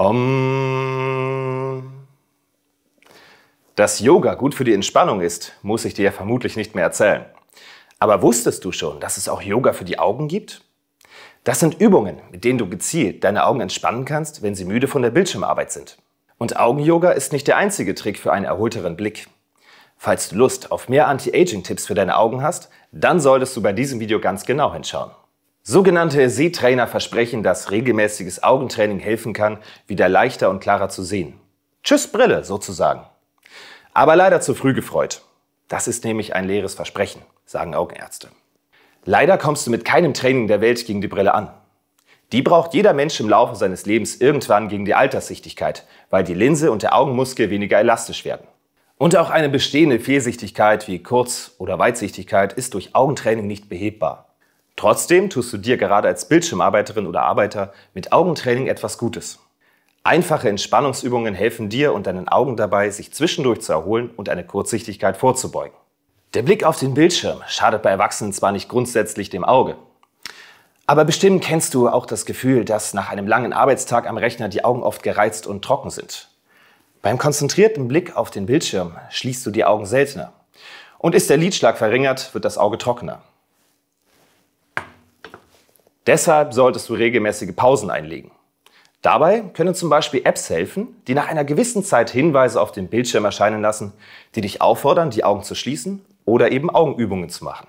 Om. Dass Yoga gut für die Entspannung ist, muss ich dir ja vermutlich nicht mehr erzählen. Aber wusstest du schon, dass es auch Yoga für die Augen gibt? Das sind Übungen, mit denen du gezielt deine Augen entspannen kannst, wenn sie müde von der Bildschirmarbeit sind. Und Augenyoga ist nicht der einzige Trick für einen erholteren Blick. Falls du Lust auf mehr Anti-Aging-Tipps für deine Augen hast, dann solltest du bei diesem Video ganz genau hinschauen. Sogenannte Sehtrainer versprechen, dass regelmäßiges Augentraining helfen kann, wieder leichter und klarer zu sehen. Tschüss Brille sozusagen. Aber leider zu früh gefreut. Das ist nämlich ein leeres Versprechen, sagen Augenärzte. Leider kommst du mit keinem Training der Welt gegen die Brille an. Die braucht jeder Mensch im Laufe seines Lebens irgendwann gegen die Alterssichtigkeit, weil die Linse und der Augenmuskel weniger elastisch werden. Und auch eine bestehende Fehlsichtigkeit wie Kurz- oder Weitsichtigkeit ist durch Augentraining nicht behebbar. Trotzdem tust du dir gerade als Bildschirmarbeiterin oder Arbeiter mit Augentraining etwas Gutes. Einfache Entspannungsübungen helfen dir und deinen Augen dabei, sich zwischendurch zu erholen und eine Kurzsichtigkeit vorzubeugen. Der Blick auf den Bildschirm schadet bei Erwachsenen zwar nicht grundsätzlich dem Auge, aber bestimmt kennst du auch das Gefühl, dass nach einem langen Arbeitstag am Rechner die Augen oft gereizt und trocken sind. Beim konzentrierten Blick auf den Bildschirm schließt du die Augen seltener. Und ist der Lidschlag verringert, wird das Auge trockener. Deshalb solltest du regelmäßige Pausen einlegen. Dabei können zum Beispiel Apps helfen, die nach einer gewissen Zeit Hinweise auf dem Bildschirm erscheinen lassen, die dich auffordern, die Augen zu schließen oder eben Augenübungen zu machen.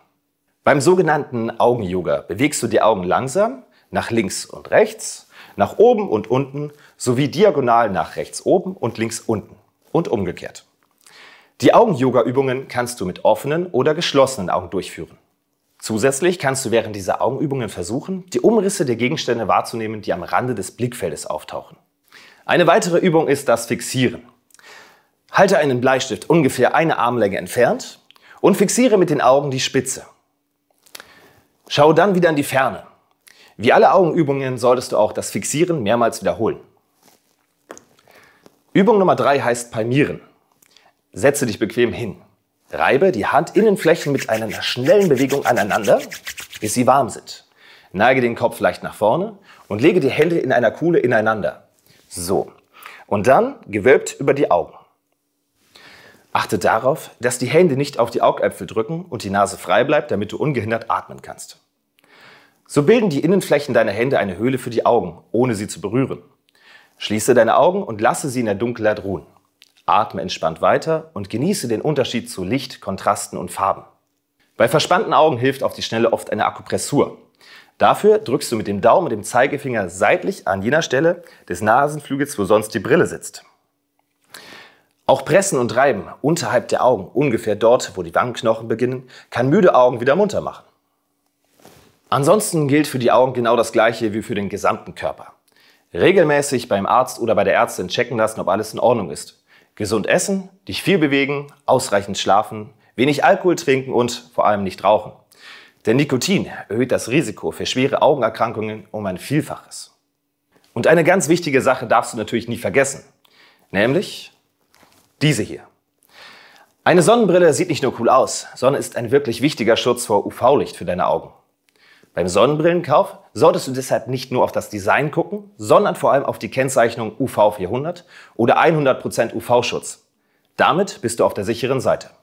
Beim sogenannten Augenyoga bewegst du die Augen langsam nach links und rechts, nach oben und unten sowie diagonal nach rechts oben und links unten und umgekehrt. Die augenyoga übungen kannst du mit offenen oder geschlossenen Augen durchführen. Zusätzlich kannst du während dieser Augenübungen versuchen, die Umrisse der Gegenstände wahrzunehmen, die am Rande des Blickfeldes auftauchen. Eine weitere Übung ist das Fixieren. Halte einen Bleistift ungefähr eine Armlänge entfernt und fixiere mit den Augen die Spitze. Schau dann wieder in die Ferne. Wie alle Augenübungen solltest du auch das Fixieren mehrmals wiederholen. Übung Nummer drei heißt Palmieren. Setze dich bequem hin. Reibe die Handinnenflächen mit einer schnellen Bewegung aneinander, bis sie warm sind. Neige den Kopf leicht nach vorne und lege die Hände in einer Kuhle ineinander. So. Und dann gewölbt über die Augen. Achte darauf, dass die Hände nicht auf die Augäpfel drücken und die Nase frei bleibt, damit du ungehindert atmen kannst. So bilden die Innenflächen deiner Hände eine Höhle für die Augen, ohne sie zu berühren. Schließe deine Augen und lasse sie in der Dunkelheit ruhen. Atme entspannt weiter und genieße den Unterschied zu Licht, Kontrasten und Farben. Bei verspannten Augen hilft auf die Schnelle oft eine Akupressur. Dafür drückst du mit dem Daumen und dem Zeigefinger seitlich an jener Stelle des Nasenflügels, wo sonst die Brille sitzt. Auch Pressen und Reiben unterhalb der Augen, ungefähr dort, wo die Wangenknochen beginnen, kann müde Augen wieder munter machen. Ansonsten gilt für die Augen genau das Gleiche wie für den gesamten Körper. Regelmäßig beim Arzt oder bei der Ärztin checken lassen, ob alles in Ordnung ist. Gesund essen, dich viel bewegen, ausreichend schlafen, wenig Alkohol trinken und vor allem nicht rauchen. Denn Nikotin erhöht das Risiko für schwere Augenerkrankungen um ein Vielfaches. Und eine ganz wichtige Sache darfst du natürlich nie vergessen, nämlich diese hier. Eine Sonnenbrille sieht nicht nur cool aus, sondern ist ein wirklich wichtiger Schutz vor UV-Licht für deine Augen. Beim Sonnenbrillenkauf solltest du deshalb nicht nur auf das Design gucken, sondern vor allem auf die Kennzeichnung UV 400 oder 100% UV-Schutz. Damit bist du auf der sicheren Seite.